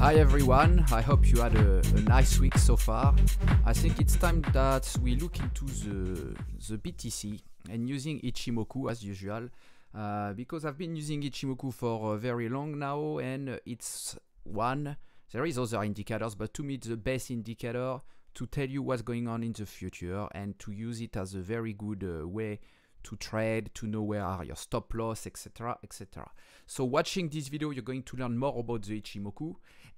Hi everyone, I hope you had a, a, nice week so far. I think it's time that we look into the, the BTC and using Ichimoku as usual uh, because I've been using Ichimoku for uh, very long now and it's one, there is other indicators but to me it's the best indicator to tell you what's going on in the future and to use it as a very good uh, way to trade, to know where are your stop loss, etc, etc. So watching this video, you're going to learn more about the Ichimoku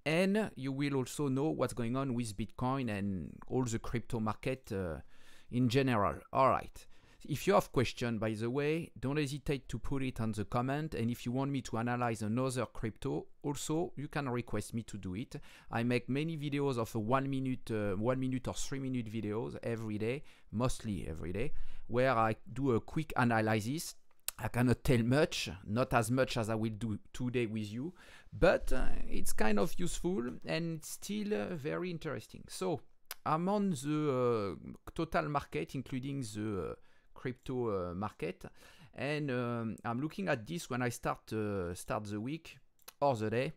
and you will also know what's going on with Bitcoin and all the crypto market uh, in general. All right. If you have question, by the way, don't hesitate to put it on the comment. And if you want me to analyze another crypto, also you can request me to do it. I make many videos of one minute, uh, one minute or three minute videos every day, mostly every day, where I do a quick analysis I cannot tell much, not as much as I will do today with you, but uh, it's kind of useful and still uh, very interesting. So I'm on the uh, total market, including the uh, crypto uh, market, and um, I'm looking at this when I start uh, start the week or the day,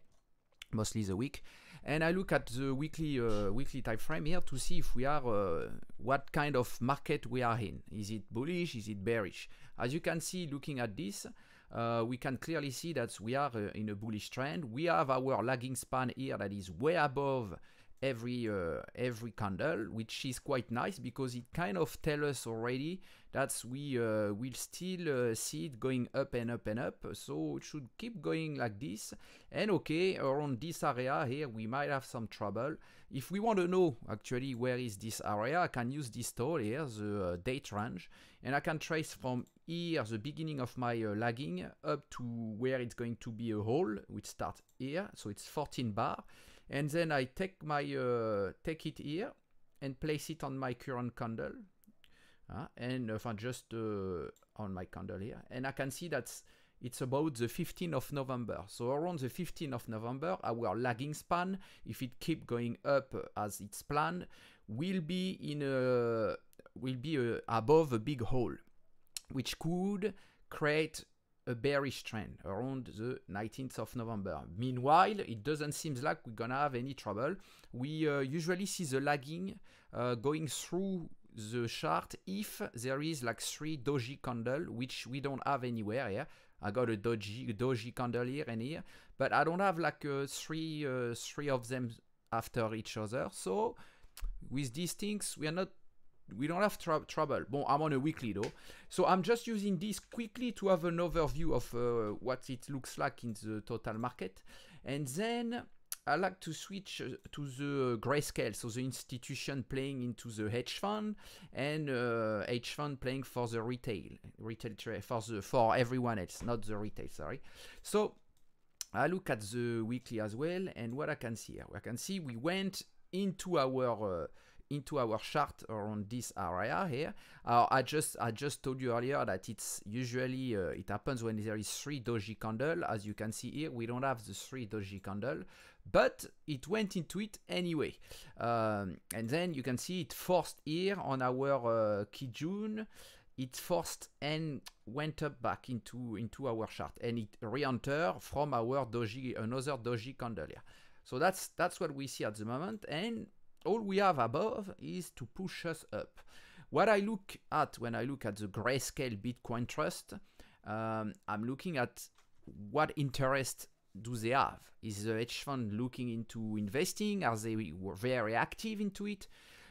mostly the week, and I look at the weekly uh, weekly time frame here to see if we are uh, what kind of market we are in. Is it bullish? Is it bearish? As you can see, looking at this, uh, we can clearly see that we are uh, in a bullish trend. We have our lagging span here that is way above every uh, every candle, which is quite nice because it kind of tells us already that we uh, will still uh, see it going up and up and up. So it should keep going like this. And okay, around this area here, we might have some trouble. If we want to know actually where is this area, I can use this tool here, the uh, date range, and I can trace from here the beginning of my uh, lagging up to where it's going to be a hole, which starts here. So it's 14 bar and then I take my uh, take it here and place it on my current candle ah, and if uh, I just uh, on my candle here and I can see that's it's about the 15th of November. So around the 15th of November, our lagging span, if it keep going up as it's planned, will be in a will be a, above a big hole, which could create a bearish trend around the 19th of November. Meanwhile, it doesn't seem like we're gonna have any trouble. We uh, usually see the lagging uh, going through the chart if there is like three doji candle, which we don't have anywhere here. I got a doji doji candle here and here, but I don't have like uh, three uh, three of them after each other. So with these things, we are not we don't have tr trouble. Bon, I'm on a weekly though. So I'm just using this quickly to have an overview of uh, what it looks like in the total market. And then I like to switch uh, to the grayscale, so the institution playing into the hedge fund and uh, hedge fund playing for the retail, retail trade for the for everyone else, not the retail. Sorry. So I look at the weekly as well, and what I can see here, I can see we went into our uh, into our chart around this area here. Uh, I just I just told you earlier that it's usually uh, it happens when there is three doji candle. As you can see here, we don't have the three doji candle, but it went into it anyway. Um, and then you can see it forced here on our uh, Kijun it forced and went up back into into our chart and it re-enter from our doji another doji candle here. So that's that's what we see at the moment and all we have above is to push us up. What I look at when I look at the grayscale Bitcoin Trust, um, I'm looking at what interest do they have? Is the hedge fund looking into investing? Are they very active into it?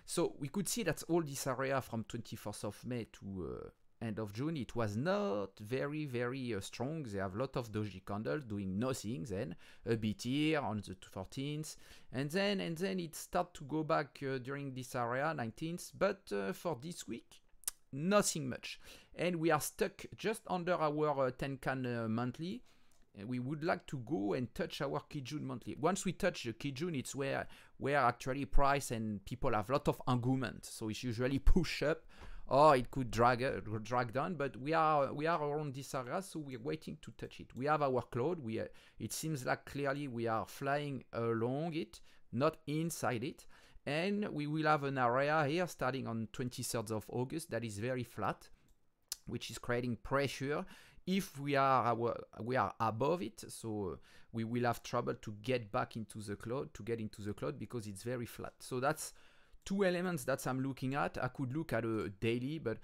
So we could see that all this area from 21st of May to uh, end of June, it was not very, very uh, strong. They have a lot of doji candles doing nothing then, a bit here on the 14th, and then and then it start to go back uh, during this area, 19th, but uh, for this week, nothing much. And we are stuck just under our 10-can uh, uh, monthly, we would like to go and touch our Kijun monthly. Once we touch the Kijun, it's where where actually price and people have a lot of argument. So it's usually push up or oh, it could drag uh, drag down. But we are we are around this area, so we're waiting to touch it. We have our cloud. We uh, it seems like clearly we are flying along it, not inside it. And we will have an area here starting on 23rd of August that is very flat, which is creating pressure if we are we are above it so we will have trouble to get back into the cloud to get into the cloud because it's very flat so that's two elements that I'm looking at. I could look at a uh, daily, but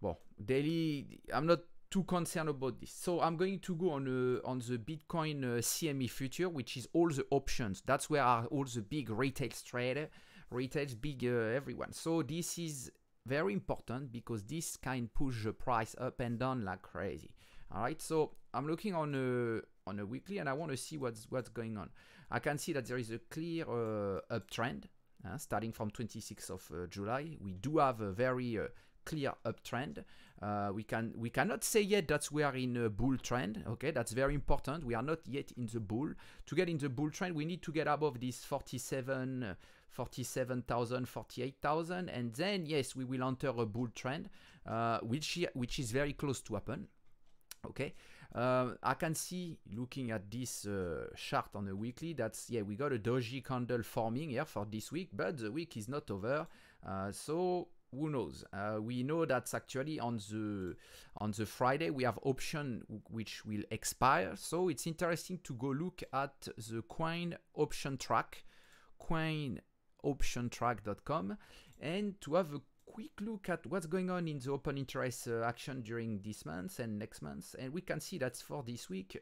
well, daily, I'm not too concerned about this. So I'm going to go on uh, on the Bitcoin uh, CME future, which is all the options. That's where are all the big retail trader, retail, big uh, everyone. So this is very important because this can push the price up and down like crazy. All right, so I'm looking on a uh, on a weekly and I want to see what's what's going on. I can see that there is a clear uh, uptrend uh, starting from 26th of uh, July, we do have a very uh, clear uptrend. Uh, we can we cannot say yet that we are in a bull trend. Okay, that's very important. We are not yet in the bull. To get in the bull trend, we need to get above this 47, uh, 47,000, 48,000, and then yes, we will enter a bull trend, uh, which which is very close to happen. Okay, um, I can see looking at this uh, chart on a weekly that's yeah we got a doji candle forming here for this week but the week is not over uh, so who knows uh, we know that actually on the on the friday we have option which will expire so it's interesting to go look at the coin option track coin optiontrack.com and to have a quick look at what's going on in the open interest uh, action during this month and next month, and we can see that for this week,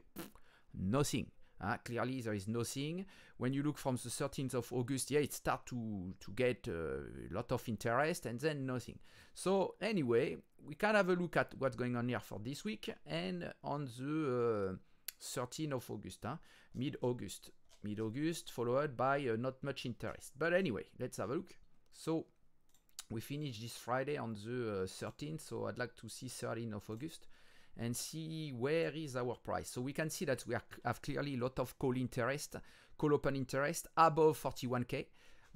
nothing. Uh, clearly, there is nothing. When you look from the 13th of August, yeah, it start to, to get uh, a lot of interest and then nothing. So anyway, we can have a look at what's going on here for this week and on the 13th uh, of August, huh? Ah, mid-August. Mid-August followed by uh, not much interest. But anyway, let's have a look. So we finish this Friday on the 13th, uh, so I'd like to see 13th of August and see where is our price. So we can see that we are, have clearly a lot of call interest, call open interest above 41k,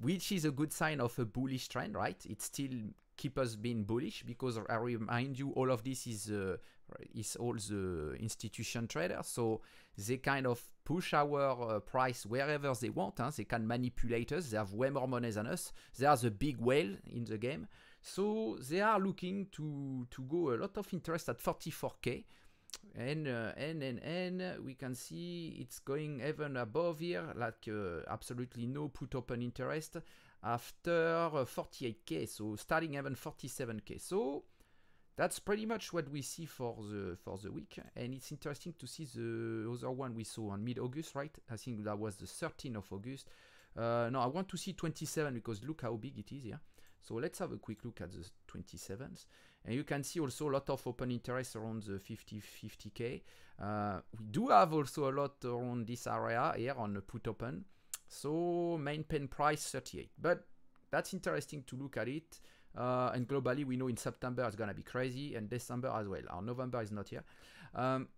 which is a good sign of a bullish trend, right? It still keep us being bullish because I remind you all of this is uh, right? It's all the institution traders. So they kind of push our uh, price wherever they want. Huh? They can manipulate us. They have way more money than us. They are the big whale in the game. So they are looking to, to go a lot of interest at 44K. And, uh, and and and we can see it's going even above here like uh, absolutely no put open interest after 48k uh, so starting even 47k so that's pretty much what we see for the for the week, and it's interesting to see the other one we saw on mid-August, right? I think that was the 13th of August. Uh, no, I want to see 27 because look how big it is here. Yeah? So let's have a quick look at the 27th. And you can see also a lot of open interest around the 50, 50K. Uh, we do have also a lot around this area here on the put open. So main pen price 38. But that's interesting to look at it. Uh, and globally, we know in September it's going to be crazy and December as well. Our November is not here. Um,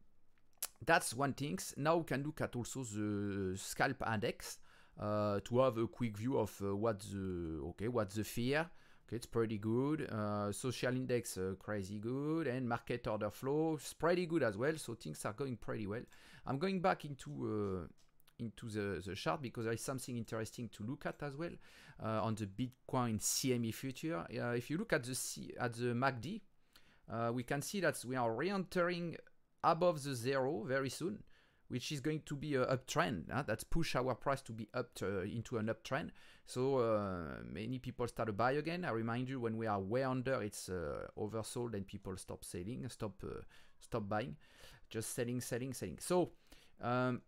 that's one thing. Now we can look at also the scalp index uh, to have a quick view of uh, what the okay what's the fear. Okay, it's pretty good. Uh, social index uh, crazy good and market order flow is pretty good as well. So things are going pretty well. I'm going back into uh, into the, the chart because there is something interesting to look at as well uh, on the Bitcoin CME future. Uh, if you look at the C, at the MACD, uh, we can see that we are re-entering above the zero very soon, which is going to be an uptrend. Huh? That's push our price to be up to, uh, into an uptrend. So uh, many people start to buy again. I remind you, when we are way under, it's uh, oversold and people stop selling, stop, stop buying, just selling, selling, selling. So um,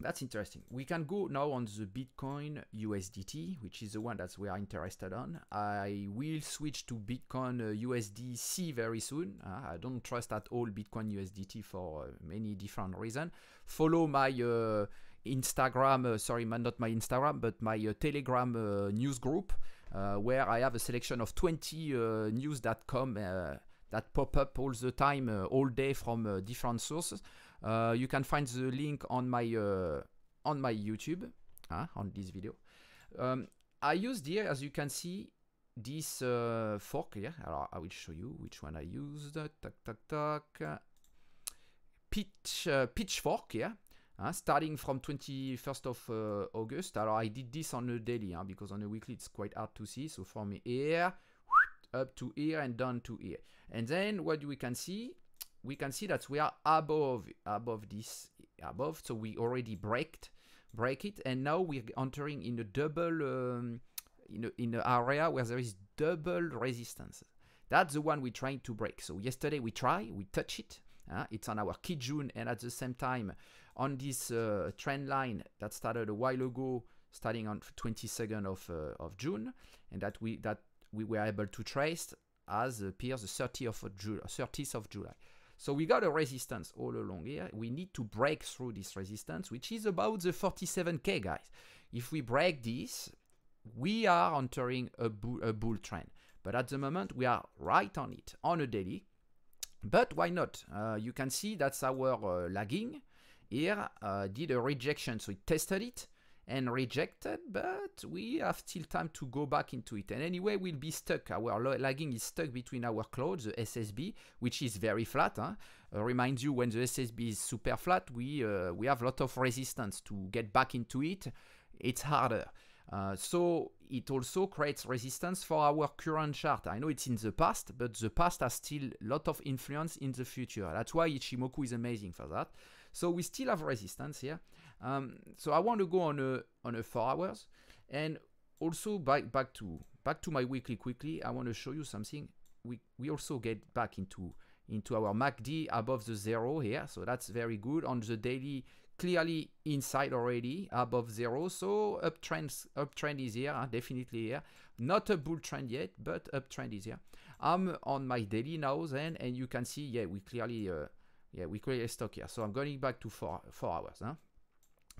that's interesting. We can go now on the Bitcoin USDT, which is the one that we are interested on. I will switch to Bitcoin USDC uh, very soon. Uh, I don't trust at all Bitcoin USDT for uh, many different reasons. Follow my uh, Instagram, uh, sorry, not my Instagram, but my Telegram news group, where I have a selection of 20 news that come that pop up all the time, all day from different sources. Uh, you can find the link on my uh, on my YouTube, uh, on this video. Um, I used here, as you can see, this uh, fork here. I will show you which one I used. Tac, tac, tac. Pitch, uh, pitchfork here. starting from 21st of uh, August, I did this on a daily because on a weekly it's quite hard to see. So from here up to here and down to here. And then what we can see we can see that we are above above this above so we already breaked break it and now we're entering in a double um, in, a, in an area where there is double resistance that's the one we're trying to break so yesterday we try we touch it uh, it's on our kijun and at the same time on this uh, trend line that started a while ago starting on 22nd of, uh, of June and that we that we were able to trace as appears the 30th of, July, 30th of July. So we got a resistance all along here. We need to break through this resistance, which is about the 47K, guys. If we break this, we are entering a bull, a bull trend. But at the moment, we are right on it, on a daily. But why not? Uh, you can see that's our uh, lagging here, uh, did a rejection, so it tested it and rejected, but we have still time to go back into it. And anyway, we'll be stuck. Our lagging is stuck between our clouds, the SSB, which is very flat. Huh? Uh, remind you, when the SSB is super flat, we, uh, we have a lot of resistance to get back into it. It's harder. Uh, so it also creates resistance for our current chart. I know it's in the past, but the past has still a lot of influence in the future. That's why Ichimoku is amazing for that. So we still have resistance here. Um, so I want to go on a on a four hours, and also back back to back to my weekly quickly. I want to show you something. We we also get back into into our MACD above the zero here, so that's very good on the daily. Clearly inside already above zero, so uptrend uptrend is here, huh? definitely here. Not a bull trend yet, but uptrend is here. I'm on my daily now then, and you can see, yeah, we clearly, uh, yeah, we clearly stock here. So I'm going back to four four hours. Huh?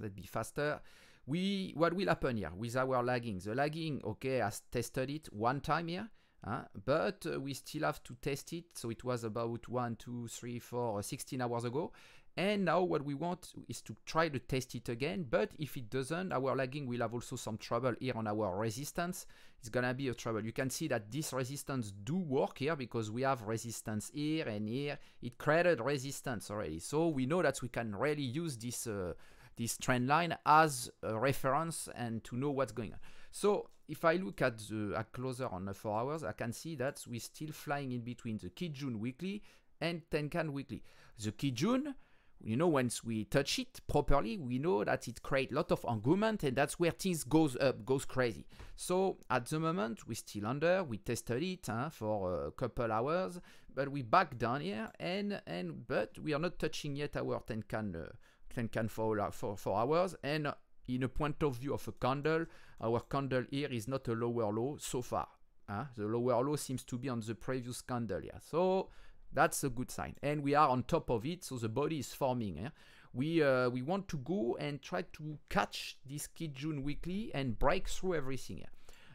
Let's be faster. We What will happen here with our lagging? The lagging, okay, has tested it one time here, uh, but uh, we still have to test it. So it was about one, two, three, four, uh, 16 hours ago. And now what we want is to try to test it again, but if it doesn't, our lagging will have also some trouble here on our resistance. It's gonna be a trouble. You can see that this resistance do work here because we have resistance here and here. It created resistance already. So we know that we can really use this uh, this trend line as a reference and to know what's going on. So if I look at the at closer on the 4 hours, I can see that we're still flying in between the Kijun weekly and Tenkan weekly. The Kijun, you know, once we touch it properly, we know that it creates a lot of argument and that's where things goes up, goes crazy. So at the moment, we're still under, we tested it huh, for a couple hours, but we back down here and, and but we are not touching yet our Tenkan uh, then can fall for, for hours. And in a point of view of a candle, our candle here is not a lower low so far. Huh? The lower low seems to be on the previous candle here. So that's a good sign. And we are on top of it, so the body is forming. Eh? We, uh, we want to go and try to catch this Kijun weekly and break through everything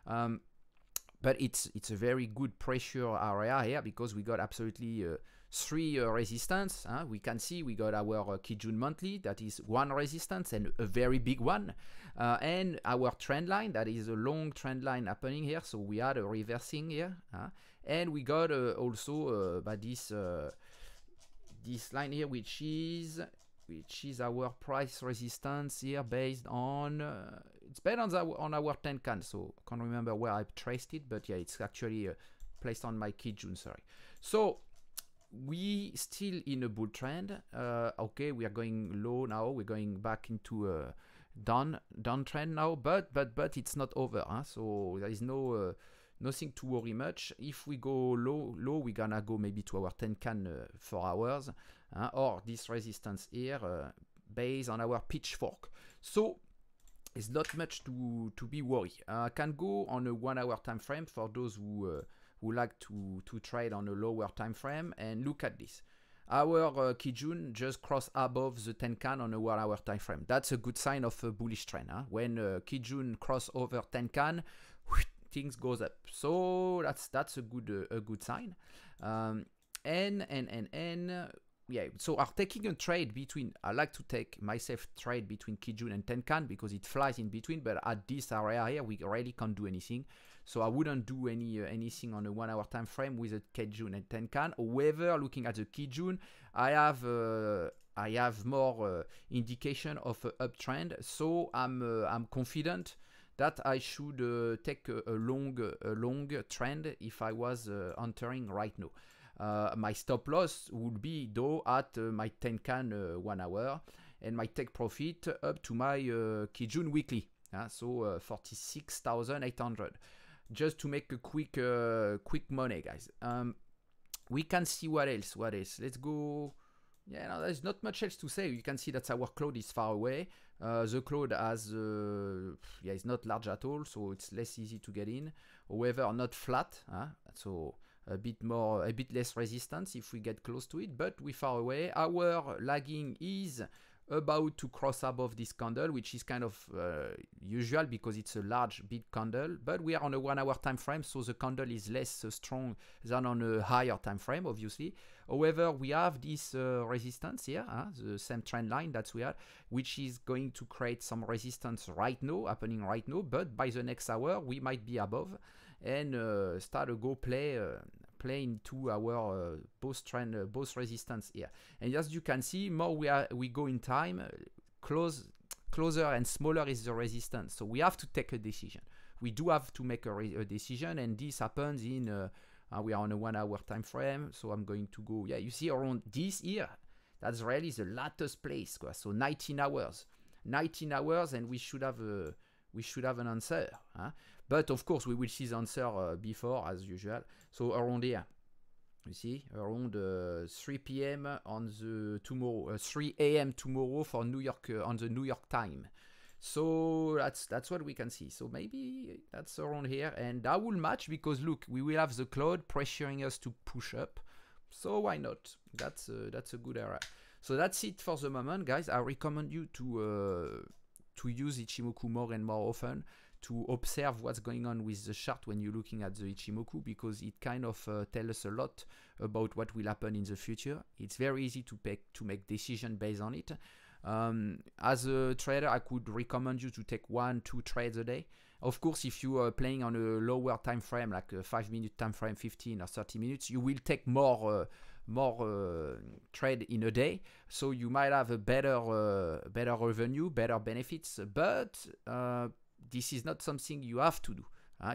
Um, but it's it's a very good pressure area here because we got absolutely uh, three uh, resistance. Huh? We can see we got our uh, Kijun monthly, that is one resistance and a very big one. Uh, and our trend line, that is a long trend line happening here. So we had uh, a reversing here. Huh? And we got uh, also uh, by this, this line here, which is which is our price resistance here based on uh, it's based on, the, on our Tenkan so can't remember where I traced it but yeah it's actually uh, placed on my Kijun sorry so we still in a bull trend. Uh, okay, we are going low now. We're going back into a down downtrend now, but but but it's not over. Huh? So there is no uh, nothing to worry much. If we go low low, we're gonna go maybe to our 10 can uh, for hours or this resistance here uh, based on our pitchfork. So it's not much to to be worried. I uh, can go on a one hour time frame for those who uh, who like to, to trade on a lower time frame. And look at this. Our uh, Kijun just crossed above the Tenkan on a one hour time frame. That's a good sign of a bullish trend. Huh? When uh, Kijun cross over Tenkan, whoosh, things goes up. So that's that's a good uh, a good sign. Um, and and and and uh, yeah, so are taking a trade between, I like to take myself trade between Kijun and Tenkan because it flies in between, but at this area here, we really can't do anything. So I wouldn't do any uh, anything on a one hour time frame with a Kijun and Tenkan. However, looking at the Kijun, I have uh, I have more uh, indication of an uptrend. So I'm uh, I'm confident that I should uh, take a, a, long a long trend if I was entering right now. Uh, my stop loss would be though at uh, my Tenkan uh, one hour and my take profit up to my Kijun weekly. so 46,800 just to make a quick uh, quick money, guys. Um, we can see what else. What else? Let's go. Yeah, no, there's not much else to say. You can see that our cloud is far away. Uh, the cloud has, uh, yeah, it's not large at all, so it's less easy to get in. However, not flat, huh? so a bit more, a bit less resistance if we get close to it, but we far away. Our lagging is about to cross above this candle, which is kind of uh, usual because it's a large, big candle. But we are on a one-hour time frame, so the candle is less uh, strong than on a higher time frame, obviously. However, we have this uh, resistance here, huh? the same trend line that we had, which is going to create some resistance right now, happening right now. But by the next hour, we might be above and uh, start a go play uh, play into our uh, both trend, uh, both resistance here. And as you can see, more we are we go in time, close, closer and smaller is the resistance. So we have to take a decision. We do have to make a, a decision, and this happens in. Uh, uh we are on a one-hour time frame, so I'm going to go. Yeah, you see around this here. That's really the latest place. So 19 hours, 19 hours, and we should have a uh, we should have an answer. Huh? But of course, we will see the answer uh, before, as usual. So around here, you see, around uh, 3 p.m. on the tomorrow, uh, 3 a.m. tomorrow for New York on the New York time. So that's that's what we can see. So maybe that's around here, and that will match because look, we will have the cloud pressuring us to push up. So why not? That's a, that's a good area. So that's it for the moment, guys. I recommend you to uh, to use Ichimoku more and more often to observe what's going on with the chart when you're looking at the Ichimoku because it kind of uh, tells us a lot about what will happen in the future. It's very easy to, pick, to make decision based on it. Um, as a trader, I could recommend you to take one, two trades a day. Of course, if you are playing on a lower time frame, like a five minute time frame, 15 or 30 minutes, you will take more, uh, more uh, trade in a day. So you might have a better, uh, better revenue, better benefits, but uh, this is not something you have to do.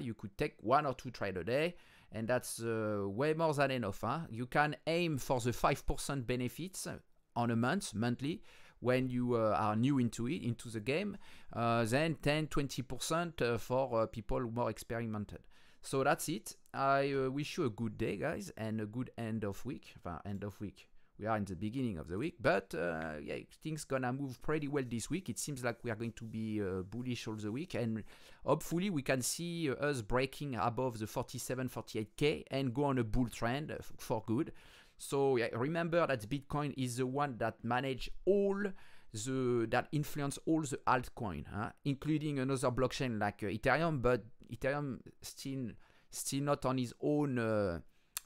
You could take one or two trade a day, and that's uh, way more than enough. Huh? You can aim for the 5% benefits uh, on a month, monthly, when you uh, are new into it, into the game, uh, then 10, 20% uh, for uh, people more experimented. So that's it. I wish you a good day, guys, and a good end of week. Well, end of week we are in the beginning of the week, but uh, yeah, things gonna move pretty well this week. It seems like we are going to be uh, bullish all the week, and hopefully we can see uh, us breaking above the 47, 48k and go on a bull trend uh, for good. So yeah, remember that Bitcoin is the one that manage all the that influence all the altcoin, huh? including another blockchain like uh, Ethereum, but Ethereum still still not on his own uh,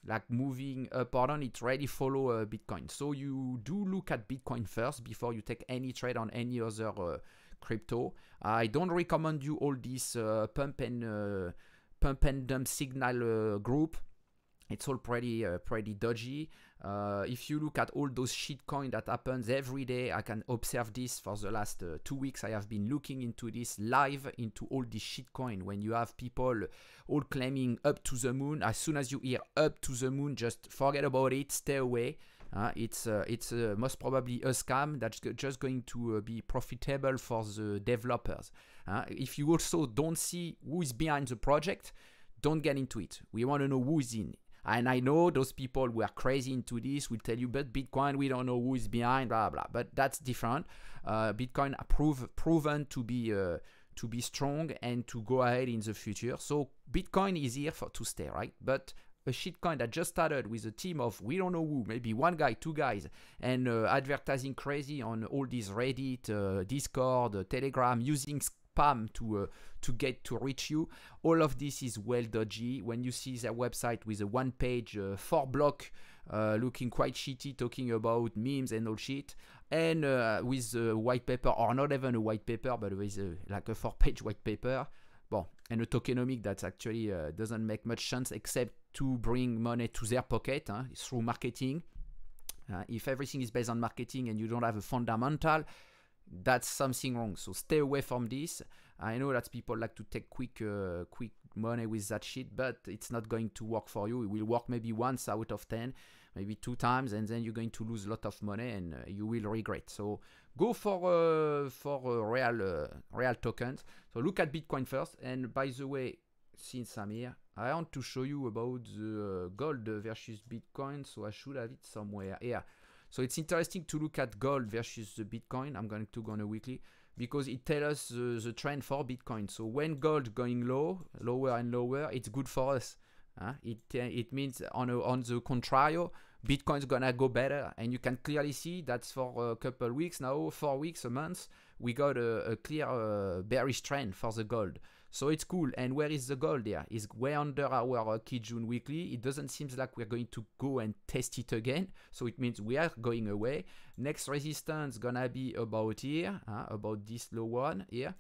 like moving up or down, it really follow uh, Bitcoin. So you do look at Bitcoin first before you take any trade on any other uh, crypto. I don't recommend you all this uh, pump and uh, pump and dump signal uh, group it's all pretty uh, pretty dodgy. Uh, if you look at all those shitcoin that happens every day, I can observe this for the last uh, two weeks. I have been looking into this live into all this shitcoin. When you have people all claiming up to the moon, as soon as you hear up to the moon, just forget about it, stay away. Uh, it's uh, it's uh, most probably a scam that's just going to be profitable for the developers. if you also don't see who is behind the project, don't get into it. We want to know who's in and I know those people who are crazy into this will tell you, but Bitcoin, we don't know who is behind, blah blah. But that's different. Uh, Bitcoin prove, proven to be uh, to be strong and to go ahead in the future. So Bitcoin is here for to stay, right? But a shitcoin that just started with a team of we don't know who, maybe one guy, two guys, and uh, advertising crazy on all these Reddit, uh, Discord, uh, Telegram, using spam to uh, to get to reach you. All of this is well dodgy. When you see their website with a one-page uh, four-block uh, looking quite shitty, talking about memes and all shit, and uh, with a white paper or not even a white paper, but with a, like a four-page white paper. Bon, and a tokenomic that actually uh, doesn't make much sense except to bring money to their pocket huh, through marketing. Uh, if everything is based on marketing and you don't have a fundamental, that's something wrong. So stay away from this. I know that people like to take quick, uh, quick money with that shit, but it's not going to work for you. It will work maybe once out of ten, maybe two times, and then you're going to lose a lot of money and uh, you will regret. So go for uh, for uh, real uh, real tokens. So look at Bitcoin first. And by the way, since I'm here, I want to show you about the uh, gold versus Bitcoin. So I should have it somewhere here. Yeah. So it's interesting to look at gold versus the Bitcoin. I'm going to go on a weekly because it tells us the, the trend for Bitcoin. So when gold going low, lower and lower, it's good for us. Uh, it uh, it means on a, on the contrario, Bitcoin's gonna go better, and you can clearly see that's for a couple weeks now, four weeks, a month, we got a, a clear uh, bearish trend for the gold. So it's cool. And where is the gold here? It's way under our uh, Kijun weekly. It doesn't seem like we're going to go and test it again. So it means we are going away. Next resistance gonna be about here, uh, about this low one here.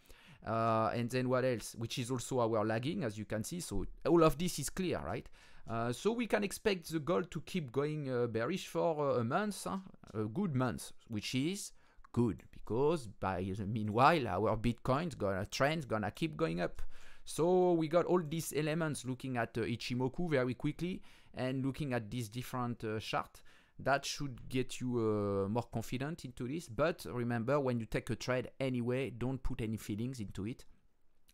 Uh, and then what else? Which is also our lagging, as you can see. So all of this is clear, right? Uh, so we can expect the gold to keep going uh, bearish for uh, a month, a good month, which is good because by meanwhile our bitcoins gonna trends gonna keep going up so we got all these elements looking at uh, ichimoku very quickly and looking at these different uh, that should get you uh, more confident into this but remember when you take a trade anyway don't put any feelings into it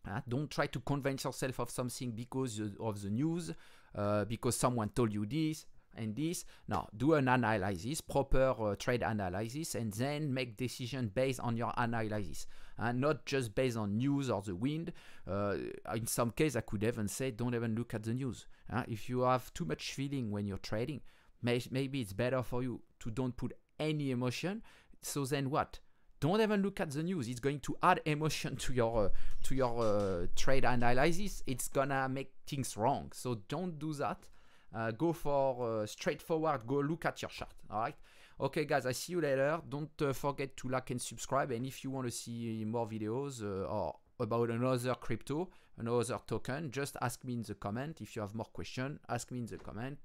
uh, don't try to convince yourself of something because uh, of the news, uh, because someone told you this and this now do an analysis proper uh, trade analysis and then make decision based on your analysis and uh, not just based on news or the wind uh, in some case i could even say don't even look at the news uh, if you have too much feeling when you're trading may maybe it's better for you to don't put any emotion so then what don't even look at the news it's going to add emotion to your uh, to your uh, trade analysis it's gonna make things wrong so don't do that uh, go for uh, straightforward. Go look at your chart. All right. Okay, guys. I see you later. Don't uh, forget to like and subscribe. And if you want to see more videos uh, or about another crypto, another token, just ask me in the comment. If you have more questions, ask me in the comment.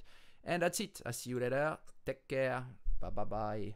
And that's it. I see you later. Take care. Bye bye bye.